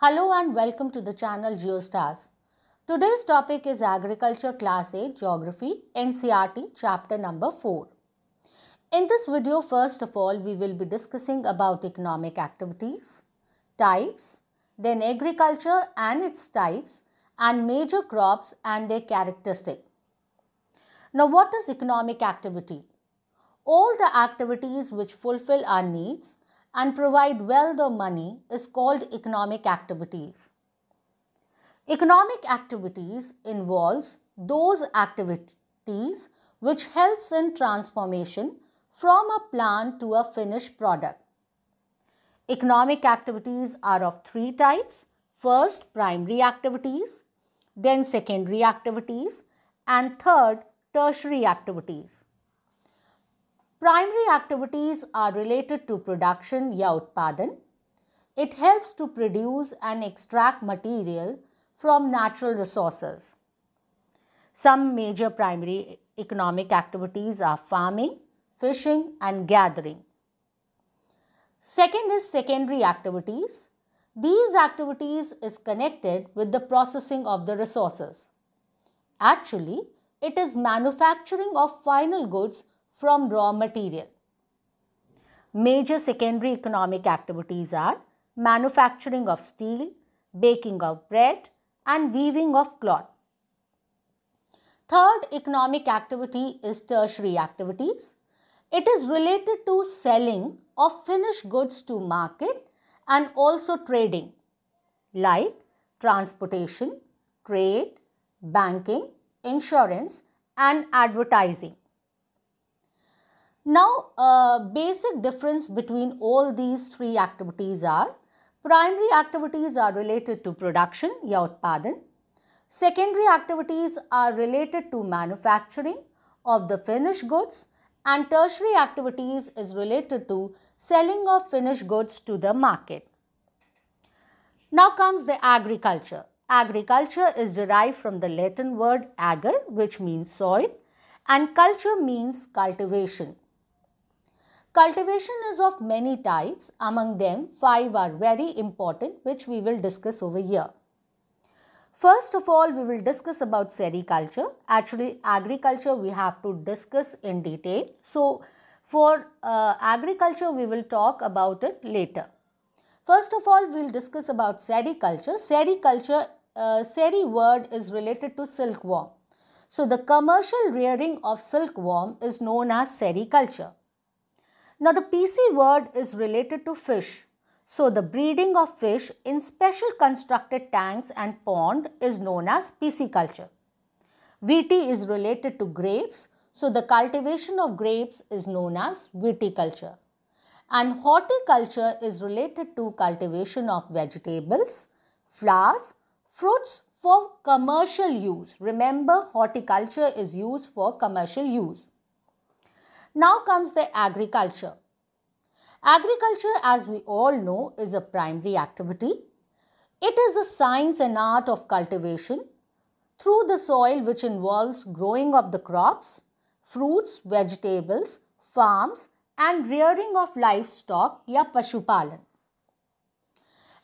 Hello and welcome to the channel GeoStars. Today's topic is Agriculture Class 8 Geography NCRT chapter number 4. In this video first of all we will be discussing about economic activities, types, then agriculture and its types and major crops and their characteristic. Now what is economic activity? All the activities which fulfill our needs and provide wealth or money is called economic activities. Economic activities involves those activities which helps in transformation from a plan to a finished product. Economic activities are of three types. First, primary activities, then secondary activities, and third, tertiary activities. Primary activities are related to production ya utpadan. It helps to produce and extract material from natural resources. Some major primary economic activities are farming, fishing and gathering. Second is secondary activities. These activities is connected with the processing of the resources. Actually, it is manufacturing of final goods from raw material. Major secondary economic activities are manufacturing of steel, baking of bread and weaving of cloth. Third economic activity is tertiary activities. It is related to selling of finished goods to market and also trading like transportation, trade, banking, insurance and advertising. Now, a basic difference between all these three activities are primary activities are related to production ya Secondary activities are related to manufacturing of the finished goods and tertiary activities is related to selling of finished goods to the market. Now comes the agriculture. Agriculture is derived from the Latin word agar which means soil and culture means cultivation. Cultivation is of many types, among them five are very important which we will discuss over here. First of all, we will discuss about sericulture. Actually, agriculture we have to discuss in detail. So, for uh, agriculture, we will talk about it later. First of all, we will discuss about sericulture. Sericulture, uh, seri word is related to silkworm. So, the commercial rearing of silkworm is known as sericulture. Now the PC word is related to fish. So the breeding of fish in special constructed tanks and pond is known as PC culture. VT is related to grapes. So the cultivation of grapes is known as viticulture. And horticulture is related to cultivation of vegetables, flowers, fruits for commercial use. Remember horticulture is used for commercial use. Now comes the agriculture. Agriculture, as we all know, is a primary activity. It is a science and art of cultivation through the soil which involves growing of the crops, fruits, vegetables, farms and rearing of livestock ya pashupalan.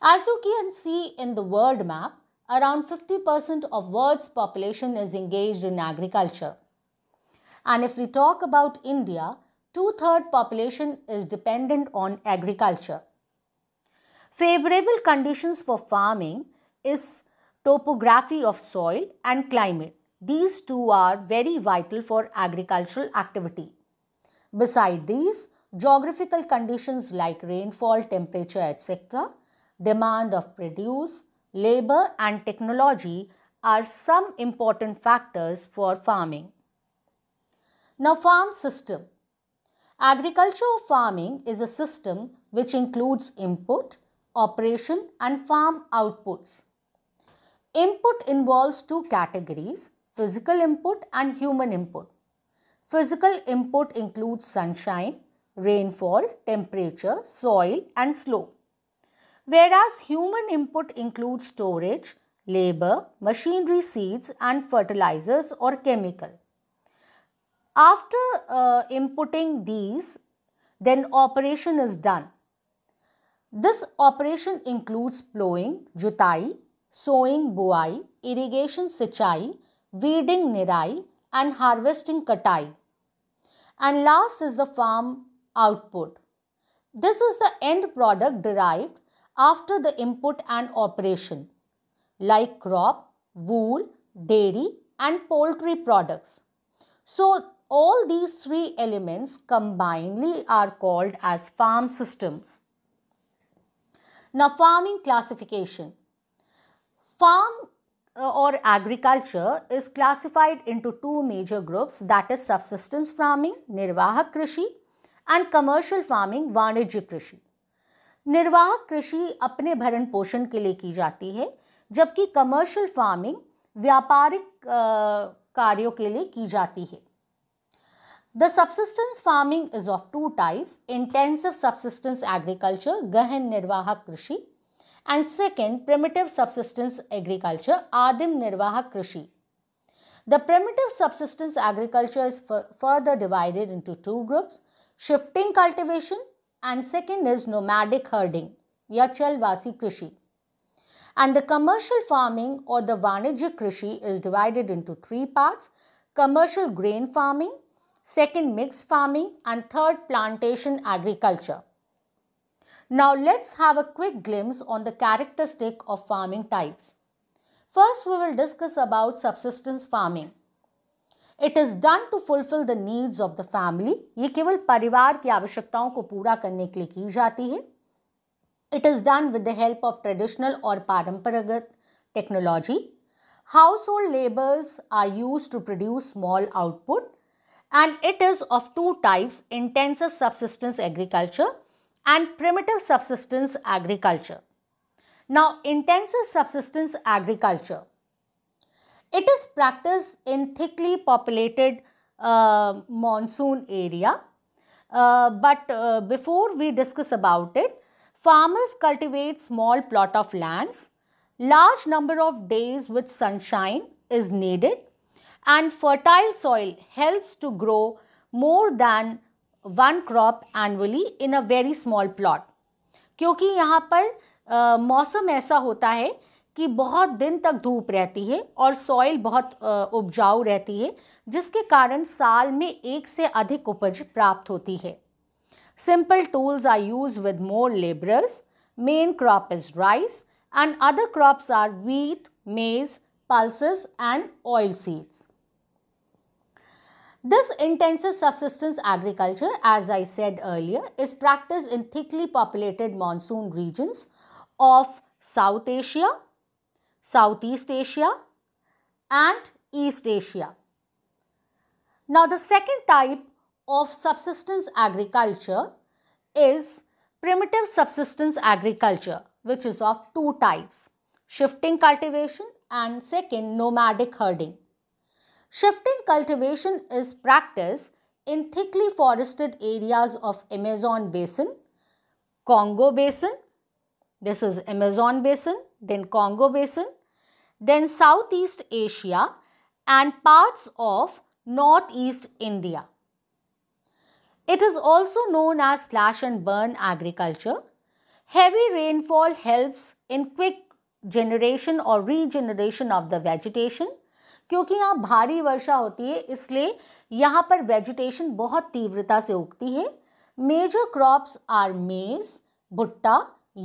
As you can see in the world map, around 50% of world's population is engaged in agriculture. And if we talk about India, two-third population is dependent on agriculture. Favorable conditions for farming is topography of soil and climate. These two are very vital for agricultural activity. Beside these, geographical conditions like rainfall, temperature, etc., demand of produce, labor and technology are some important factors for farming. Now farm system. Agriculture or farming is a system which includes input, operation and farm outputs. Input involves two categories, physical input and human input. Physical input includes sunshine, rainfall, temperature, soil and slope. Whereas human input includes storage, labor, machinery, seeds and fertilizers or chemical. After uh, inputting these, then operation is done. This operation includes plowing, jutai, sowing buai, irrigation sichai, weeding nirai and harvesting katai. And last is the farm output. This is the end product derived after the input and operation like crop, wool, dairy and poultry products. So All these three elements combinedly are called as farm systems. Now farming classification. Farm or agriculture is classified into two major groups that is subsistence farming nirvah Krishi and commercial farming वाणिज्य कृषि निर्वाहक कृषि अपने भरण पोषण के लिए की जाती है जबकि कमर्शियल फार्मिंग व्यापारिक कार्यों के लिए की जाती है The subsistence farming is of two types, intensive subsistence agriculture, Gahan Nirvahak Krishi and second primitive subsistence agriculture, Adim Nirvahak Krishi. The primitive subsistence agriculture is further divided into two groups, shifting cultivation and second is nomadic herding, Yachalvasi Krishi. And the commercial farming or the Vanijya Krishi is divided into three parts, commercial grain farming, second mixed farming and third plantation agriculture. Now let's have a quick glimpse on the characteristic of farming types. First we will discuss about subsistence farming. It is done to fulfill the needs of the family. It is ये केवल परिवार की आवश्यकताओं को पूरा करने के लिए की जाती है to produce small output and it is of two types intensive subsistence agriculture and primitive subsistence agriculture. Now intensive subsistence agriculture. It is practiced in thickly populated uh, monsoon area uh, but uh, before we discuss about it, farmers cultivate small plot of lands. Large number of days with sunshine is needed and fertile soil helps to grow more than one crop annually in a very small plot क्योंकि यहाँ पर आ, मौसम ऐसा होता है कि बहुत दिन तक धूप रहती है और सॉइल बहुत आ, उपजाऊ रहती है जिसके कारण साल में एक से अधिक उपज प्राप्त होती है simple tools are use with more labourers main crop is rice and other crops are wheat, maize, pulses and oil seeds. This intensive subsistence agriculture, as I said earlier, is practiced in thickly populated monsoon regions of South Asia, Southeast Asia and East Asia. Now the second type of subsistence agriculture is primitive subsistence agriculture which is of two types shifting cultivation and second nomadic herding. Shifting cultivation is practiced in thickly forested areas of Amazon basin, Congo basin, this is Amazon basin, then Congo basin, then Southeast Asia and parts of Northeast India. It is also known as slash and burn agriculture. Heavy rainfall helps in quick generation or regeneration of the vegetation क्योंकि यहाँ भारी वर्षा होती है इसलिए यहाँ पर vegetation बहुत तीव्रता से उगती है मेजर क्रॉप्स आर मेज भुट्टा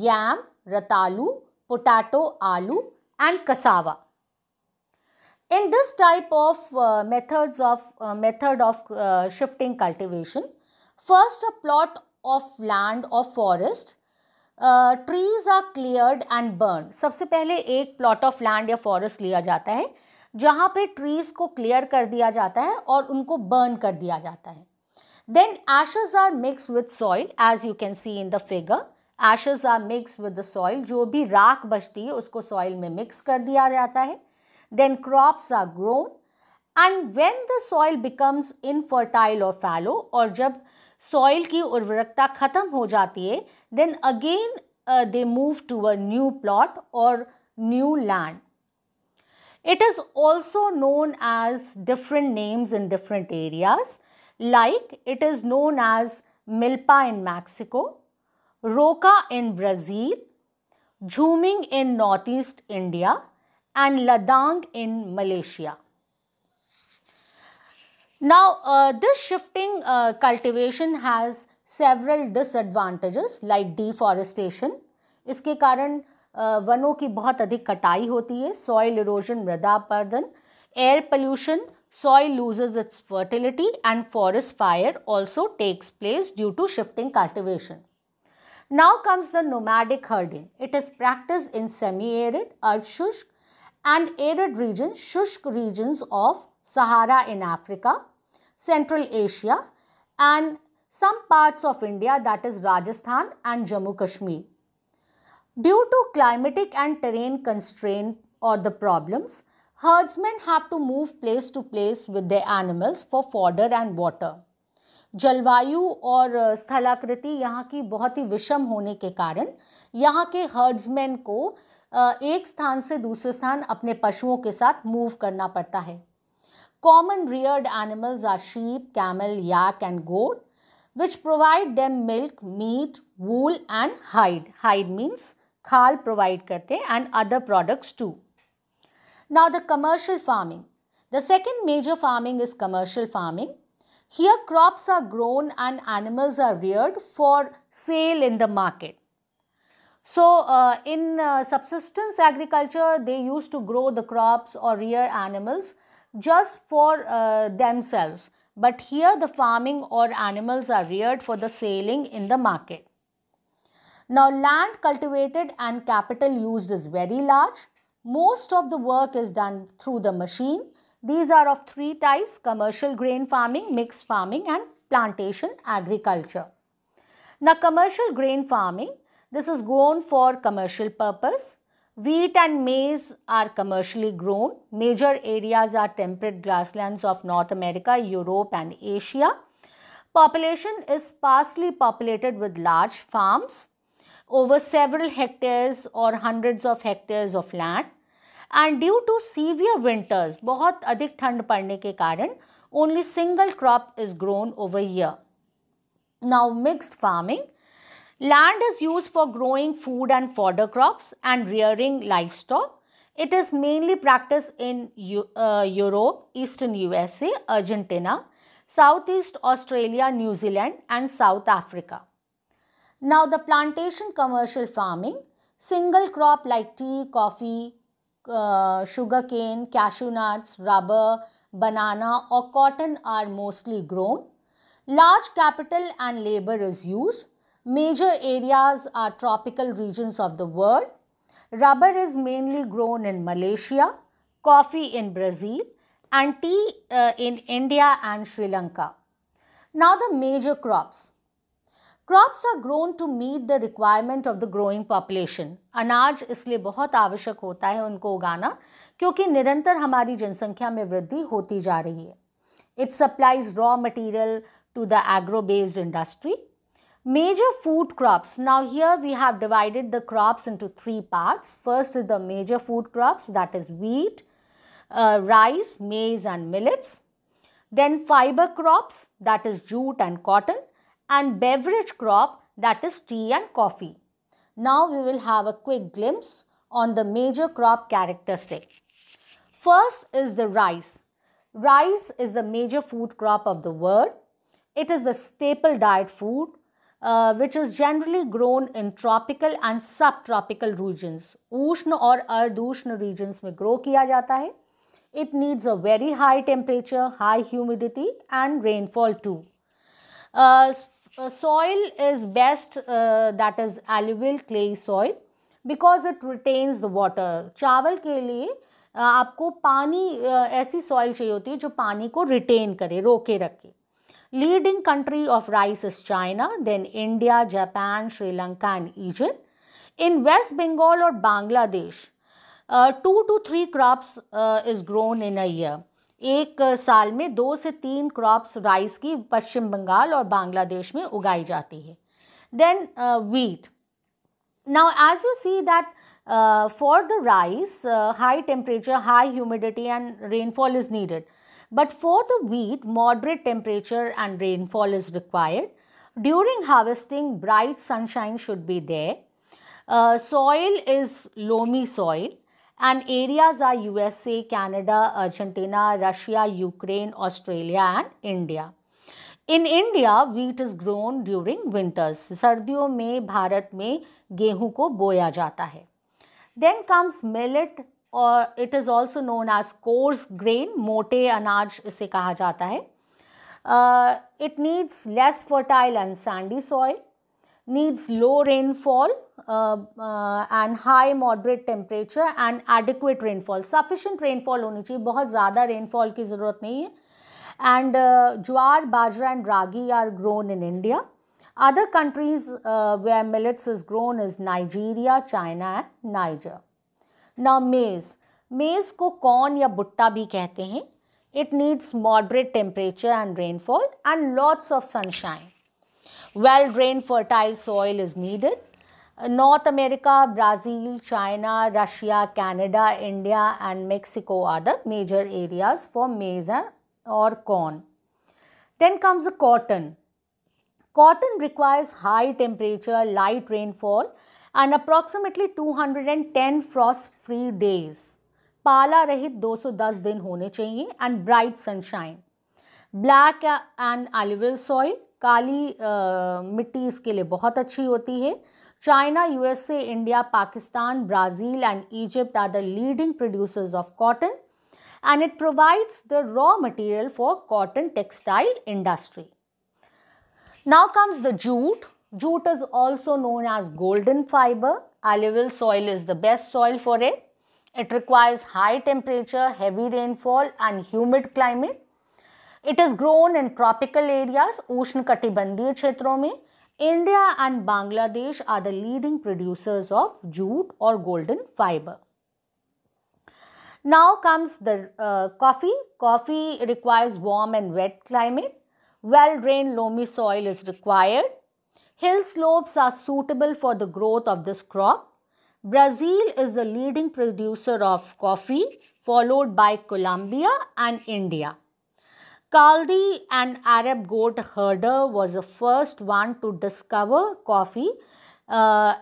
याम रतालू पोटैटो आलू and cassava in this type of method of method of shifting cultivation first a plot of land of forest trees are clear and burn सबसे पहले एक प्लॉट ऑफ लैंड या forest लिया जाता है जहाँ पे ट्रीज को क्लियर कर दिया जाता है और उनको बर्न कर दिया जाता है then ashes are mix with soil as you can see in the figure ashes are mix with the soil जो भी राख बचती है उसको सॉइल में मिक्स कर दिया जाता है then crops are grown and when the soil becomes infertile और फैलो और जब सॉइल की उर्वरकता खत्म हो जाती है then again they move to a new plot और new land It is also known as different names in different areas like it is known as milpa in Mexico, roca in Brazil, Jhuming in northeast India and Ladang in Malaysia. Now, uh, this shifting uh, cultivation has several disadvantages like deforestation. इसके कारण वनों की बहुत अधिक कटाई होती है soil erosion मृदा अपर्दन air pollution soil loses its fertility and forest fire also takes place due to shifting cultivation now comes the nomadic herding it is practice in semi arid अर्धशुष्क एंड एरिड रीजन शुष्क region of Sahara in Africa Central Asia and some parts of India that is Rajasthan and Jammu Kashmir due to climatic and terrain constraint और the problems herdsmen have to move place to place with the animals for fodder and water जलवायु और स्थलाकृति यहाँ की बहुत ही विषम होने के कारण यहाँ के हर्ड्समैन को एक स्थान से दूसरे स्थान अपने पशुओं के साथ मूव करना पड़ता है common reared animals are sheep camel yak and goat which provide them milk meat wool and hide hide means khal provide karte and other products too. Now the commercial farming. The second major farming is commercial farming. Here crops are grown and animals are reared for sale in the market. So uh, in uh, subsistence agriculture, they used to grow the crops or rear animals just for uh, themselves. But here the farming or animals are reared for the selling in the market. Now, land cultivated and capital used is very large. Most of the work is done through the machine. These are of three types, commercial grain farming, mixed farming and plantation agriculture. Now, commercial grain farming, this is grown for commercial purpose. Wheat and maize are commercially grown. Major areas are temperate grasslands of North America, Europe and Asia. Population is sparsely populated with large farms over several hectares or hundreds of hectares of land. And due to severe winters, बहुत अधिक ठंड पड़ने के कारण only single crop is grown over here. Now mixed farming. Land is used for growing food and fodder crops and rearing livestock. It is mainly practiced in uh, Europe, Eastern USA, Argentina, Southeast Australia, New Zealand and South Africa. Now the plantation commercial farming, single crop like tea, coffee, uh, sugarcane, cashew nuts, rubber, banana or cotton are mostly grown. Large capital and labor is used. Major areas are tropical regions of the world. Rubber is mainly grown in Malaysia, coffee in Brazil and tea uh, in India and Sri Lanka. Now the major crops. Crops are grown to meet the requirement of the growing population अनाज इसलिए बहुत आवश्यक होता है उनको उगाना क्योंकि निरंतर हमारी जनसंख्या में वृद्धि होती जा रही है it supplies raw material to the agro-based industry. Major food crops. Now here we have divided the crops into three parts. First is the major food crops that is wheat, uh, rice, maize and millets. Then fiber crops that is jute and cotton and beverage crop that is tea and coffee. Now we will have a quick glimpse on the major crop characteristic. First is the rice. Rice is the major food crop of the world. It is the staple diet food uh, which is generally grown in tropical and subtropical regions. उष्ण or अर्धूष्ण regions में grow किया जाता है. It needs a very high temperature, high humidity and rainfall too. Uh, uh, soil is best uh, that is alluvial clay soil because it retains the water चावल के लिए आपको पानी ऐसी सॉइल चाहिए होती है जो पानी को रिटेन करे रोके रखे leading country of rice is China, then India, Japan, Sri Lanka and Egypt. In West Bengal or Bangladesh, uh, 2 to 3 crops uh, is grown in a year. एक साल में दो से तीन क्रॉप्स राइस की पश्चिम बंगाल और बांग्लादेश में उगाई जाती है then wheat now as you see that for the rice high temperature high humidity and rainfall is needed but for the wheat moderate temperature and rainfall is required during harvesting bright sunshine should be there soil is loamy soil and areas are USA, Canada Argentina Russia Ukraine Australia and India in India wheat is grown during winters सर्दियों में भारत में गेहूं को बोया जाता है then comes millet और it is also known as coarse grain मोटे अनाज इसे कहा जाता है it needs less fertile and sandy soil needs low rainfall uh, uh, and high moderate temperature and adequate rainfall sufficient rainfall होनी चाहिए बहुत ज़्यादा rainfall की ज़रूरत नहीं है and uh, jowar bajra and ragi are grown in India other countries uh, where millets is grown is Nigeria China and Niger now maize maize को corn या भुट्टा भी कहते हैं it needs moderate temperature and rainfall and lots of sunshine well drained fertile soil is needed. Uh, North America, Brazil, China, Russia, Canada, India and Mexico are the major areas for maize or corn. Then comes the cotton. Cotton requires high temperature, light rainfall and approximately 210 frost-free days. pala रहित 210 din hone chahiye and bright sunshine. Black uh, and alluvial soil. काली आ, मिट्टी इसके लिए बहुत अच्छी होती है China USA India Pakistan Brazil and Egypt are the leading producers of cotton and it provides the raw material for cotton textile industry now comes the jute jute is also known as golden fibre alluvial soil is the best soil for it it requires high temperature heavy rainfall and humid climate It is grown in tropical areas, Ushnakatibandiya kshetron mein. India and Bangladesh are the leading producers of jute or golden fiber. Now comes the uh, coffee. Coffee requires warm and wet climate. Well-drained loamy soil is required. Hill slopes are suitable for the growth of this crop. Brazil is the leading producer of coffee followed by Colombia and India. Kaldi, an Arab goat herder, was the first one to discover coffee uh,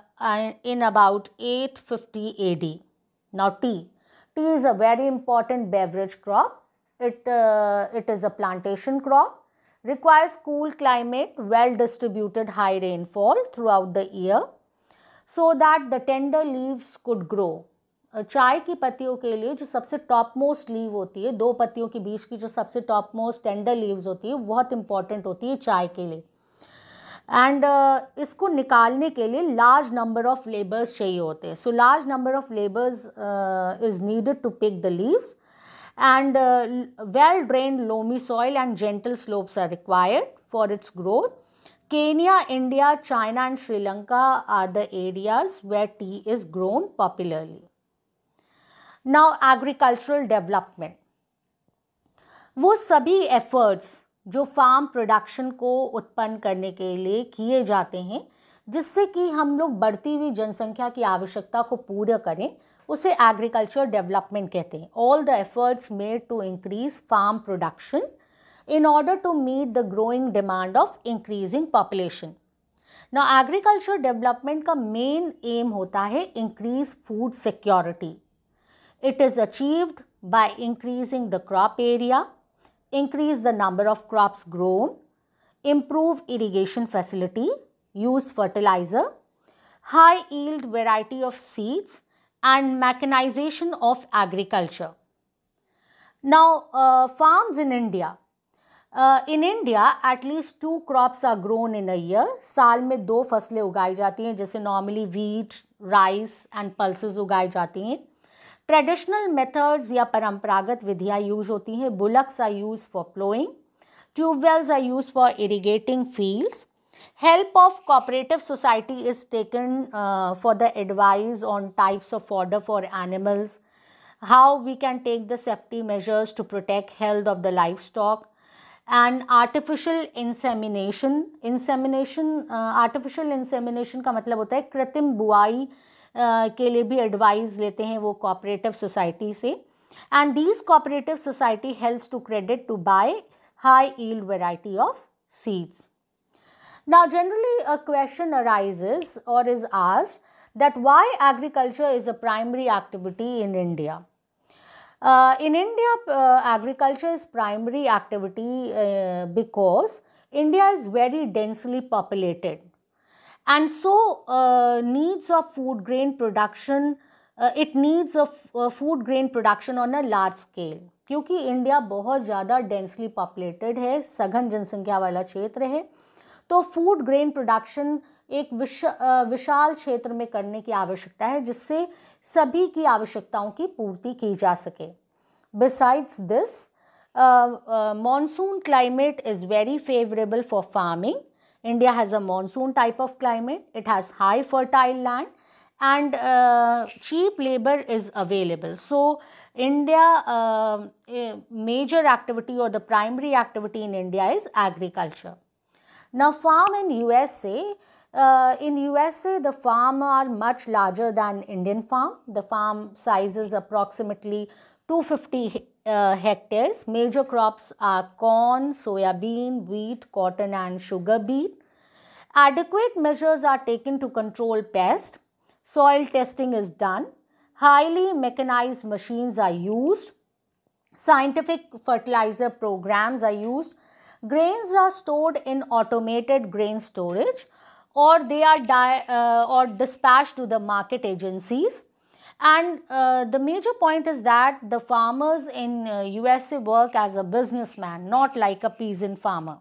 in about 850 AD. Now tea. Tea is a very important beverage crop. It, uh, it is a plantation crop. Requires cool climate, well distributed high rainfall throughout the year so that the tender leaves could grow. चाय की पत्तियों के लिए जो सबसे top most leave होती है दो पत्तियों के बीच की जो सबसे टॉप मोस्ट टेंडर लीव्स होती है बहुत इंपॉर्टेंट होती है चाय के लिए एंड uh, इसको निकालने के लिए लार्ज नंबर ऑफ लेबर्स चाहिए होते हैं so large number of labours is needed to pick the leaves and well drain loamy soil and gentle slopes are required for its growth Kenya India China and Sri Lanka are the areas areas tea is grown popularly now agricultural development वो सभी efforts जो farm production को उत्पन्न करने के लिए किए जाते हैं जिससे कि हम लोग बढ़ती हुई जनसंख्या की आवश्यकता को पूरा करें उसे एग्रीकल्चर डेवलपमेंट कहते हैं all the efforts made to increase farm production in order to meet the growing demand of increasing population ना एग्रीकल्चर डेवलपमेंट का मेन एम होता है increase food security It is achieved by increasing the crop area, increase the number of crops grown, improve irrigation facility, use fertilizer, high yield variety of seeds and mechanization of agriculture. Now, uh, farms in India. Uh, in India, at least two crops are grown in a year. साल में do फसलें उगाई jati hain, jaise normally wheat, rice and pulses उगाई jati hain. Traditional methods या परंपरागत विधियाँ use होती हैं bullocks are use for ploughing tube wells are use for irrigating fields help of cooperative society is taken for the advise on types of order for animals how we can take the safety measures to protect health of the life stock and artificial insemination insemination artificial insemination का मतलब होता है कृत्रिम बुआई के लिए भी advice लेते हैं वो कोऑपरेटिव सोसाइटी से and these cooperative society helps to credit to buy high yield variety of seeds. Now generally a question arises or is asked that why agriculture is a primary activity in India. Uh, in India, uh, agriculture is primary activity uh, because India is very densely populated. and so uh, needs of food grain production uh, it needs a uh, food grain production on a large scale क्योंकि India बहुत ज़्यादा densely populated है सघन जनसंख्या वाला क्षेत्र है तो फूड ग्रेन प्रोडक्शन एक विश uh, विशाल क्षेत्र में करने की आवश्यकता है जिससे सभी की आवश्यकताओं की पूर्ति की जा सके besides this monsoon climate is very favourable for farming India has a monsoon type of climate. It has high fertile land and uh, cheap labor is available. So, India uh, major activity or the primary activity in India is agriculture. Now, farm in USA, uh, in USA the farm are much larger than Indian farm. The farm size is approximately 250 uh, hectares. Major crops are corn, soya bean, wheat, cotton and sugar beet. Adequate measures are taken to control pests. Soil testing is done. Highly mechanized machines are used. Scientific fertilizer programs are used. Grains are stored in automated grain storage or they are uh, or dispatched to the market agencies. And uh, the major point is that the farmers in uh, USA work as a businessman, not like a peasant farmer.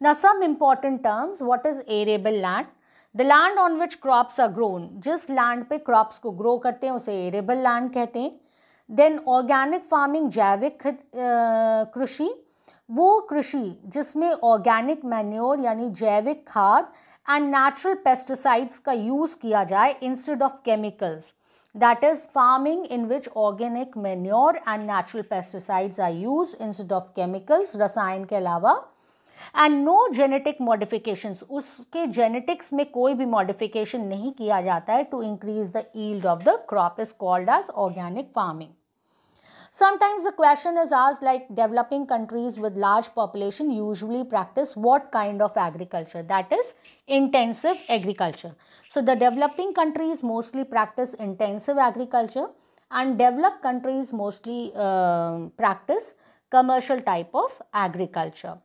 Now some important terms, what is arable land? The land on which crops are grown, Just land pe crops ko grow karte hain, arable land कहते hain. Then organic farming, जैविक कृषि, वो कृषि जिसमें organic manure यानी जैविक khad and natural pesticides ka use किया जाए instead of chemicals. that is farming in which organic manure and natural pesticides are used instead of chemicals रसायन के अलावा एंड नो जेनेटिक मॉडिफिकेशंस उसके जेनेटिक्स में कोई भी मॉडिफिकेशन नहीं किया जाता है to increase the yield of the crop is called as organic farming Sometimes the question is asked like developing countries with large population usually practice what kind of agriculture that is intensive agriculture. So the developing countries mostly practice intensive agriculture and developed countries mostly uh, practice commercial type of agriculture.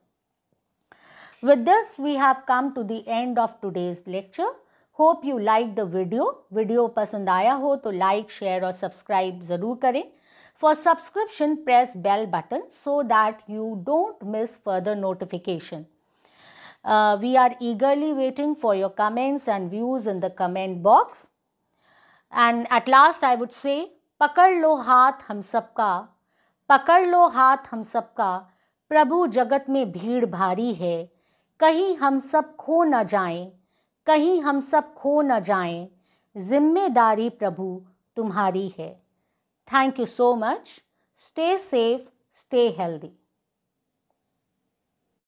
With this we have come to the end of today's lecture. Hope you like the video. Video पसंद आया हो तो like, share or subscribe ज़रूर करें. For subscription, press bell button so that you don't miss further notification. Uh, we are eagerly waiting for your comments and views in the comment box. And at last I would say, pakad lo haath hum sab ka pakad lo haath hum sab ka प्रभु जगत में भीड़ भारी है कहीं हम सब खो न जाएं, कहीं हम सब खो न जाएं, जिम्मेदारी प्रभु तुम्हारी है Thank you so much. Stay safe, stay healthy.